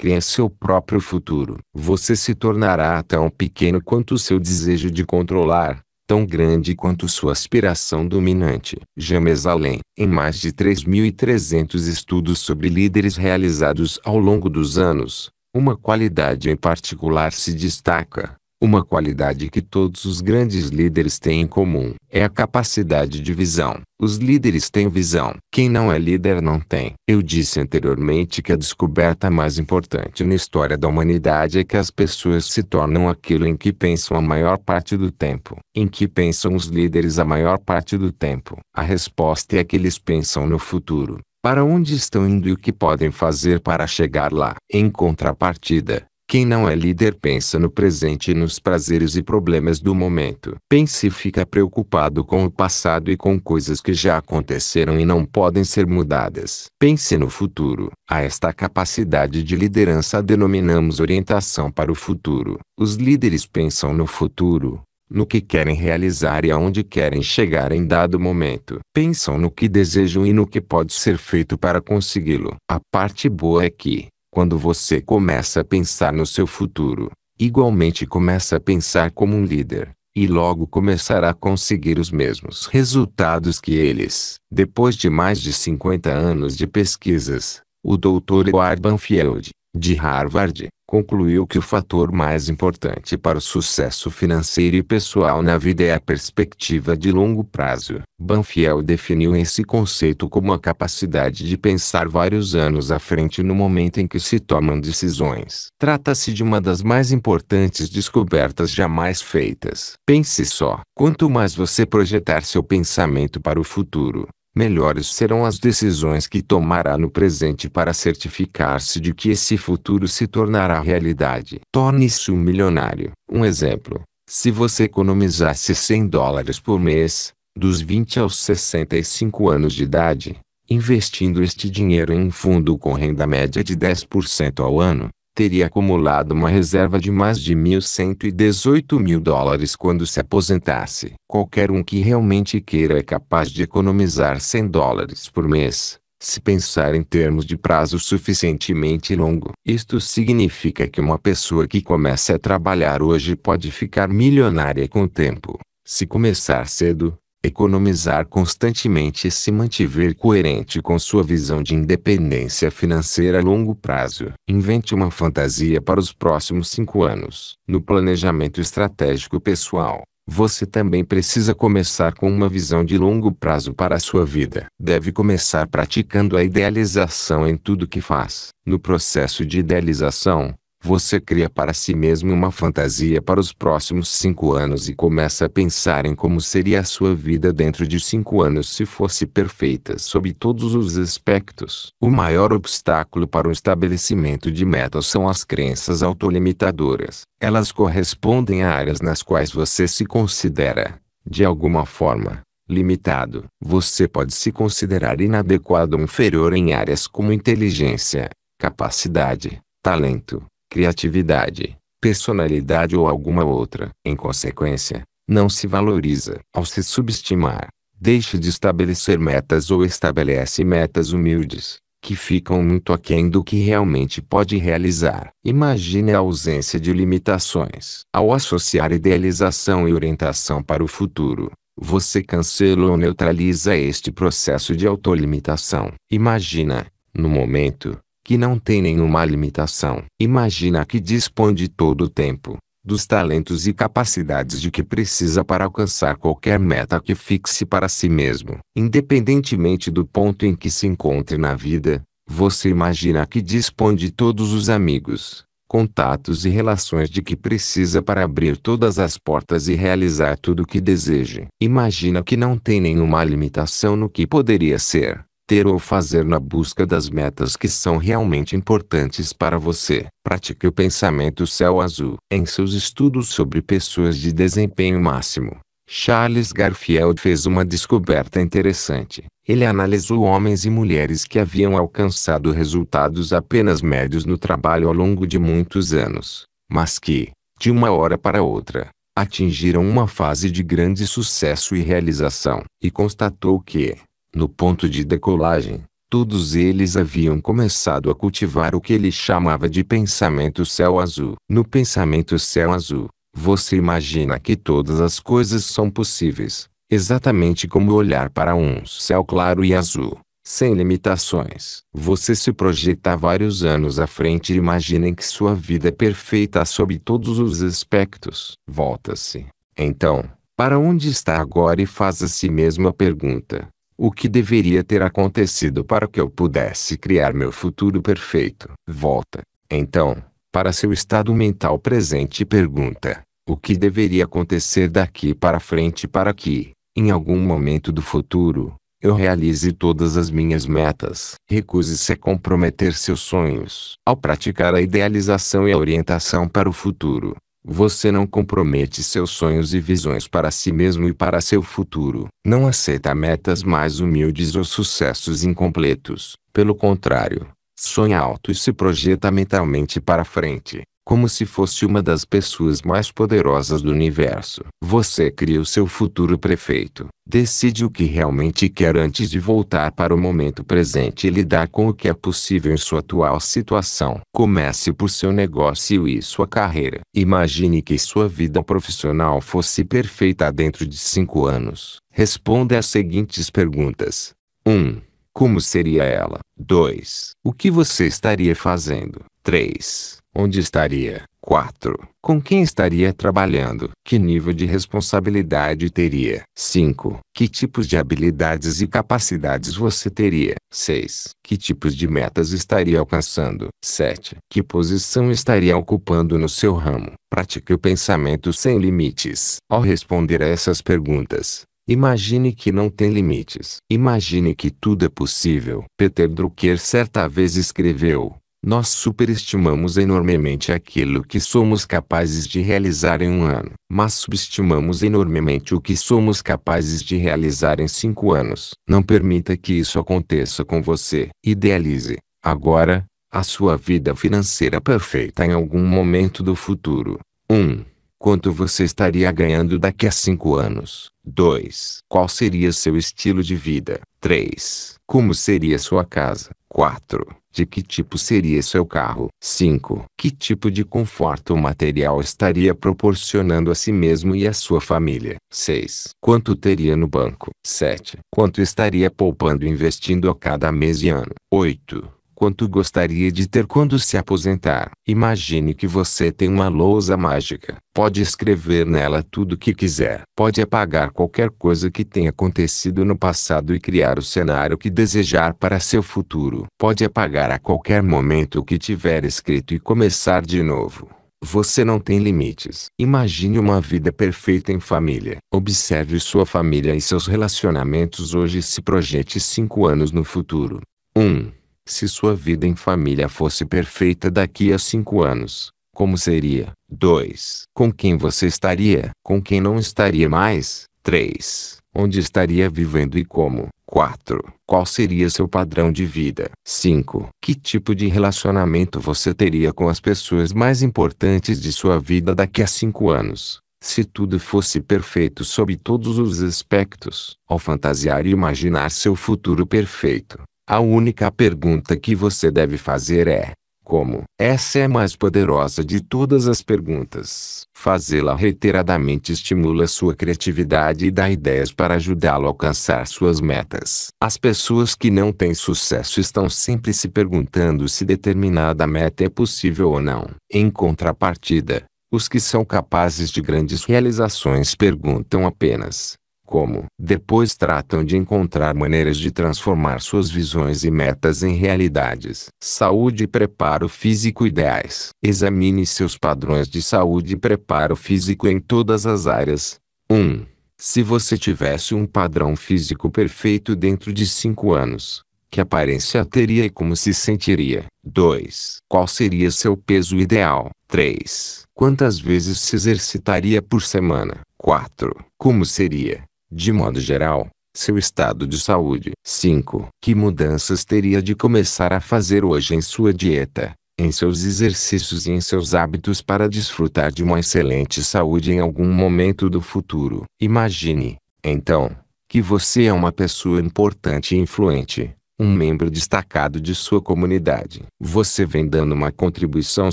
Crie seu próprio futuro. Você se tornará tão pequeno quanto o seu desejo de controlar, tão grande quanto sua aspiração dominante. James Allen, em mais de 3.300 estudos sobre líderes realizados ao longo dos anos, uma qualidade em particular se destaca uma qualidade que todos os grandes líderes têm em comum é a capacidade de visão. Os líderes têm visão. Quem não é líder não tem. Eu disse anteriormente que a descoberta mais importante na história da humanidade é que as pessoas se tornam aquilo em que pensam a maior parte do tempo, em que pensam os líderes a maior parte do tempo. A resposta é que eles pensam no futuro. Para onde estão indo e o que podem fazer para chegar lá? Em contrapartida, quem não é líder pensa no presente e nos prazeres e problemas do momento. Pense e fica preocupado com o passado e com coisas que já aconteceram e não podem ser mudadas. Pense no futuro. A esta capacidade de liderança denominamos orientação para o futuro. Os líderes pensam no futuro, no que querem realizar e aonde querem chegar em dado momento. Pensam no que desejam e no que pode ser feito para consegui-lo. A parte boa é que, quando você começa a pensar no seu futuro, igualmente começa a pensar como um líder, e logo começará a conseguir os mesmos resultados que eles. Depois de mais de 50 anos de pesquisas, o Dr. Edward Banfield, de Harvard, concluiu que o fator mais importante para o sucesso financeiro e pessoal na vida é a perspectiva de longo prazo. Banfiel definiu esse conceito como a capacidade de pensar vários anos à frente no momento em que se tomam decisões. Trata-se de uma das mais importantes descobertas jamais feitas. Pense só: quanto mais você projetar seu pensamento para o futuro, melhores serão as decisões que tomará no presente para certificar-se de que esse futuro se tornará realidade. Torne-se um milionário. Um exemplo: se você economizasse 100 dólares por mês, dos 20 aos 65 anos de idade, investindo este dinheiro em um fundo com renda média de 10% ao ano, teria acumulado uma reserva de mais de 1.118 mil dólares quando se aposentasse. Qualquer um que realmente queira é capaz de economizar 100 dólares por mês, se pensar em termos de prazo suficientemente longo. Isto significa que uma pessoa que começa a trabalhar hoje pode ficar milionária com o tempo, se começar cedo, economizar constantemente e se mantiver coerente com sua visão de independência financeira a longo prazo. Invente uma fantasia para os próximos cinco anos. No planejamento estratégico pessoal, você também precisa começar com uma visão de longo prazo para a sua vida. Deve começar praticando a idealização em tudo que faz. No processo de idealização, você cria para si mesmo uma fantasia para os próximos cinco anos e começa a pensar em como seria a sua vida dentro de cinco anos se fosse perfeita sob todos os aspectos. O maior obstáculo para o estabelecimento de metas são as crenças autolimitadoras. Elas correspondem a áreas nas quais você se considera, de alguma forma, limitado. Você pode se considerar inadequado ou inferior em áreas como inteligência, capacidade, talento criatividade, personalidade ou alguma outra. Em consequência, não se valoriza. Ao se subestimar, deixa de estabelecer metas ou estabelece metas humildes, que ficam muito aquém do que realmente pode realizar. Imagine a ausência de limitações. Ao associar idealização e orientação para o futuro, você cancela ou neutraliza este processo de autolimitação. Imagina, no momento, que não tem nenhuma limitação. Imagina que dispõe de todo o tempo, dos talentos e capacidades de que precisa para alcançar qualquer meta que fixe para si mesmo. Independentemente do ponto em que se encontre na vida, você imagina que dispõe de todos os amigos, contatos e relações de que precisa para abrir todas as portas e realizar tudo o que deseje. Imagina que não tem nenhuma limitação no que poderia ser ter ou fazer na busca das metas que são realmente importantes para você. Pratique o pensamento céu azul. Em seus estudos sobre pessoas de desempenho máximo, Charles Garfield fez uma descoberta interessante. Ele analisou homens e mulheres que haviam alcançado resultados apenas médios no trabalho ao longo de muitos anos, mas que, de uma hora para outra, atingiram uma fase de grande sucesso e realização, e constatou que, no ponto de decolagem, todos eles haviam começado a cultivar o que ele chamava de pensamento céu azul. No pensamento céu azul, você imagina que todas as coisas são possíveis, exatamente como olhar para um céu claro e azul, sem limitações. Você se projeta vários anos à frente e imagina que sua vida é perfeita sob todos os aspectos. Volta-se, então, para onde está agora e faz a si mesmo a pergunta: o que deveria ter acontecido para que eu pudesse criar meu futuro perfeito. Volta, então, para seu estado mental presente e pergunta: o que deveria acontecer daqui para frente para que, em algum momento do futuro, eu realize todas as minhas metas. Recuse-se a comprometer seus sonhos. Ao praticar a idealização e a orientação para o futuro, você não compromete seus sonhos e visões para si mesmo e para seu futuro. Não aceita metas mais humildes ou sucessos incompletos. Pelo contrário, sonha alto e se projeta mentalmente para frente como se fosse uma das pessoas mais poderosas do universo. Você cria o seu futuro prefeito, decide o que realmente quer antes de voltar para o momento presente e lidar com o que é possível em sua atual situação. Comece por seu negócio e sua carreira. Imagine que sua vida profissional fosse perfeita dentro de cinco anos. Responda as seguintes perguntas. 1. Um, como seria ela? 2. O que você estaria fazendo? 3. Onde estaria? 4. Com quem estaria trabalhando? Que nível de responsabilidade teria? 5. Que tipos de habilidades e capacidades você teria? 6. Que tipos de metas estaria alcançando? 7. Que posição estaria ocupando no seu ramo? Pratique o pensamento sem limites. Ao responder a essas perguntas, Imagine que não tem limites. Imagine que tudo é possível. Peter Drucker certa vez escreveu: nós superestimamos enormemente aquilo que somos capazes de realizar em um ano, mas subestimamos enormemente o que somos capazes de realizar em cinco anos. Não permita que isso aconteça com você. Idealize, agora, a sua vida financeira perfeita em algum momento do futuro. 1. Um, quanto você estaria ganhando daqui a cinco anos? 2. Qual seria seu estilo de vida? 3. Como seria sua casa? 4. De que tipo seria seu carro? 5. Que tipo de conforto material estaria proporcionando a si mesmo e a sua família? 6. Quanto teria no banco? 7. Quanto estaria poupando e investindo a cada mês e ano? 8 quanto gostaria de ter quando se aposentar. Imagine que você tem uma lousa mágica. Pode escrever nela tudo o que quiser. Pode apagar qualquer coisa que tenha acontecido no passado e criar o cenário que desejar para seu futuro. Pode apagar a qualquer momento o que tiver escrito e começar de novo. Você não tem limites. Imagine uma vida perfeita em família. Observe sua família e seus relacionamentos hoje e se projete cinco anos no futuro. 1. Um, se sua vida em família fosse perfeita daqui a cinco anos, como seria? 2. Com quem você estaria? Com quem não estaria mais? 3. Onde estaria vivendo e como? 4. Qual seria seu padrão de vida? 5. Que tipo de relacionamento você teria com as pessoas mais importantes de sua vida daqui a cinco anos? Se tudo fosse perfeito sob todos os aspectos, ao fantasiar e imaginar seu futuro perfeito, a única pergunta que você deve fazer é: como? Essa é a mais poderosa de todas as perguntas. Fazê-la reiteradamente estimula sua criatividade e dá ideias para ajudá-lo a alcançar suas metas. As pessoas que não têm sucesso estão sempre se perguntando se determinada meta é possível ou não. Em contrapartida, os que são capazes de grandes realizações perguntam apenas: como depois tratam de encontrar maneiras de transformar suas visões e metas em realidades. Saúde e preparo físico ideais. Examine seus padrões de saúde e preparo físico em todas as áreas. 1. Se você tivesse um padrão físico perfeito dentro de 5 anos, que aparência teria e como se sentiria? 2. Qual seria seu peso ideal? 3. Quantas vezes se exercitaria por semana? 4. Como seria de modo geral, seu estado de saúde. 5. Que mudanças teria de começar a fazer hoje em sua dieta, em seus exercícios e em seus hábitos para desfrutar de uma excelente saúde em algum momento do futuro? Imagine, então, que você é uma pessoa importante e influente um membro destacado de sua comunidade. Você vem dando uma contribuição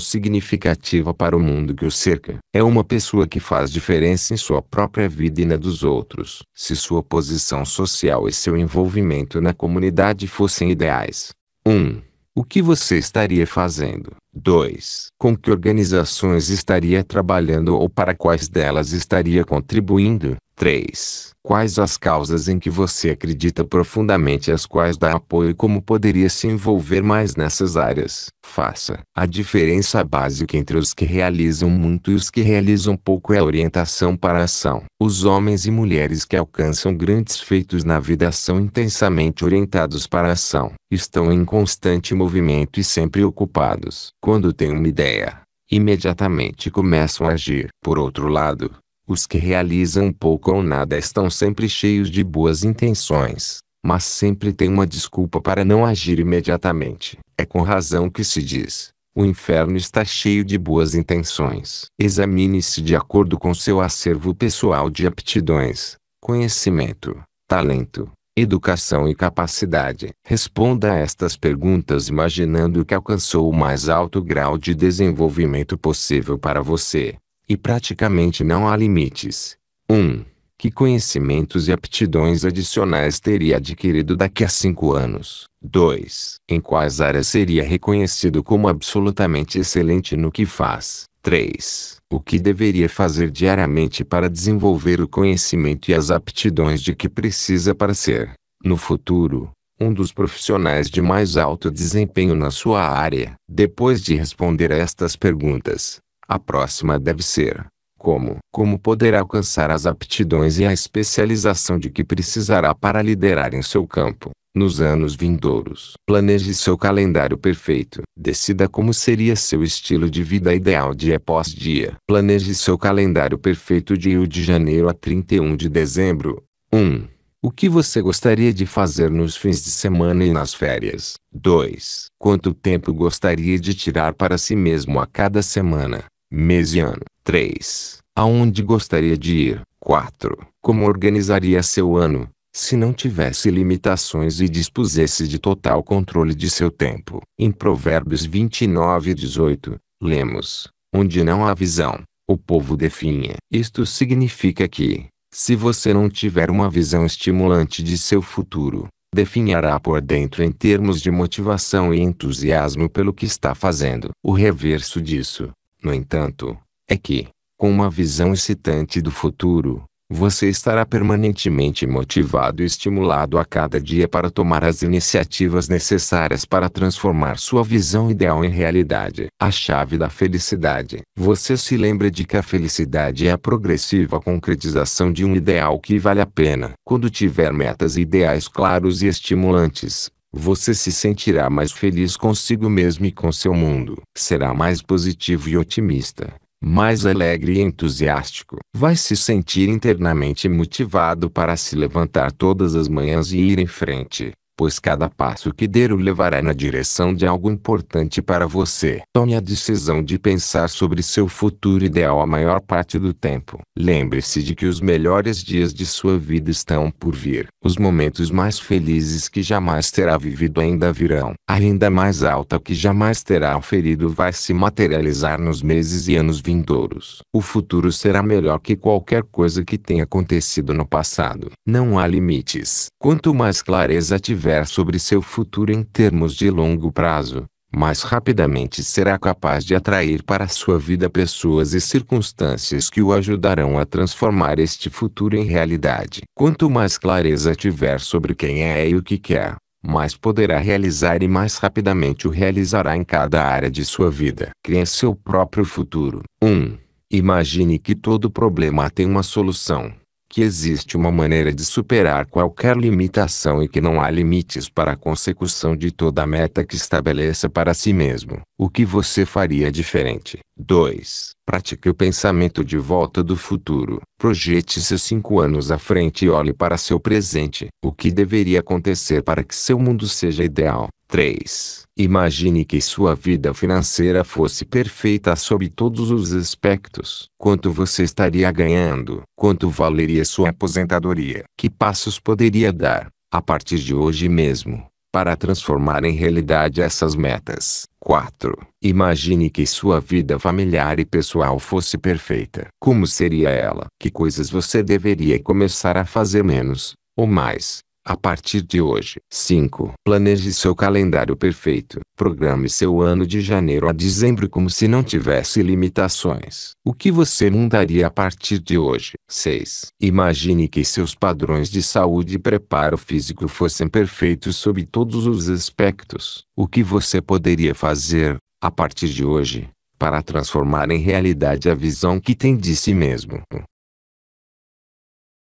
significativa para o mundo que o cerca. É uma pessoa que faz diferença em sua própria vida e na dos outros. Se sua posição social e seu envolvimento na comunidade fossem ideais. 1. Um, o que você estaria fazendo? 2. Com que organizações estaria trabalhando ou para quais delas estaria contribuindo? 3. Quais as causas em que você acredita profundamente e as quais dá apoio e como poderia se envolver mais nessas áreas? Faça. A diferença básica entre os que realizam muito e os que realizam pouco é a orientação para a ação. Os homens e mulheres que alcançam grandes feitos na vida são intensamente orientados para a ação. Estão em constante movimento e sempre ocupados. Quando têm uma ideia, imediatamente começam a agir. Por outro lado, os que realizam pouco ou nada estão sempre cheios de boas intenções, mas sempre têm uma desculpa para não agir imediatamente. É com razão que se diz: o inferno está cheio de boas intenções. Examine-se de acordo com seu acervo pessoal de aptidões, conhecimento, talento, educação e capacidade. Responda a estas perguntas imaginando que alcançou o mais alto grau de desenvolvimento possível para você. E praticamente não há limites. 1. Um, que conhecimentos e aptidões adicionais teria adquirido daqui a cinco anos? 2. Em quais áreas seria reconhecido como absolutamente excelente no que faz? 3. O que deveria fazer diariamente para desenvolver o conhecimento e as aptidões de que precisa para ser, no futuro, um dos profissionais de mais alto desempenho na sua área? Depois de responder a estas perguntas, a próxima deve ser: como? Como poderá alcançar as aptidões e a especialização de que precisará para liderar em seu campo? Nos anos vindouros, planeje seu calendário perfeito. Decida como seria seu estilo de vida ideal dia após dia. Planeje seu calendário perfeito de 1 de janeiro a 31 de dezembro. 1. O que você gostaria de fazer nos fins de semana e nas férias? 2. Quanto tempo gostaria de tirar para si mesmo a cada semana? Mesiano. 3. Aonde gostaria de ir? 4. Como organizaria seu ano, se não tivesse limitações e dispusesse de total controle de seu tempo? Em Provérbios 29 e 18, lemos: Onde não há visão, o povo definha. Isto significa que, se você não tiver uma visão estimulante de seu futuro, definhará por dentro em termos de motivação e entusiasmo pelo que está fazendo. O reverso disso, no entanto, é que, com uma visão excitante do futuro, você estará permanentemente motivado e estimulado a cada dia para tomar as iniciativas necessárias para transformar sua visão ideal em realidade. A chave da felicidade. Você se lembra de que a felicidade é a progressiva concretização de um ideal que vale a pena. Quando tiver metas e ideais claros e estimulantes, você se sentirá mais feliz consigo mesmo e com seu mundo. Será mais positivo e otimista, mais alegre e entusiástico. Vai se sentir internamente motivado para se levantar todas as manhãs e ir em frente pois cada passo que der o levará na direção de algo importante para você. Tome a decisão de pensar sobre seu futuro ideal a maior parte do tempo. Lembre-se de que os melhores dias de sua vida estão por vir. Os momentos mais felizes que jamais terá vivido ainda virão. A renda mais alta que jamais terá oferido vai se materializar nos meses e anos vindouros. O futuro será melhor que qualquer coisa que tenha acontecido no passado. Não há limites. Quanto mais clareza tiver, tiver sobre seu futuro em termos de longo prazo, mais rapidamente será capaz de atrair para sua vida pessoas e circunstâncias que o ajudarão a transformar este futuro em realidade. Quanto mais clareza tiver sobre quem é e o que quer, mais poderá realizar e mais rapidamente o realizará em cada área de sua vida. Crie seu próprio futuro. 1. Um, imagine que todo problema tem uma solução que existe uma maneira de superar qualquer limitação e que não há limites para a consecução de toda a meta que estabeleça para si mesmo. O que você faria diferente? 2. Pratique o pensamento de volta do futuro. Projete-se cinco anos à frente e olhe para seu presente. O que deveria acontecer para que seu mundo seja ideal? 3. Imagine que sua vida financeira fosse perfeita sob todos os aspectos. Quanto você estaria ganhando? Quanto valeria sua aposentadoria? Que passos poderia dar, a partir de hoje mesmo, para transformar em realidade essas metas? 4. Imagine que sua vida familiar e pessoal fosse perfeita. Como seria ela? Que coisas você deveria começar a fazer menos, ou mais, a partir de hoje. 5. Planeje seu calendário perfeito. Programe seu ano de janeiro a dezembro como se não tivesse limitações. O que você mudaria a partir de hoje? 6. Imagine que seus padrões de saúde e preparo físico fossem perfeitos sob todos os aspectos. O que você poderia fazer, a partir de hoje, para transformar em realidade a visão que tem de si mesmo?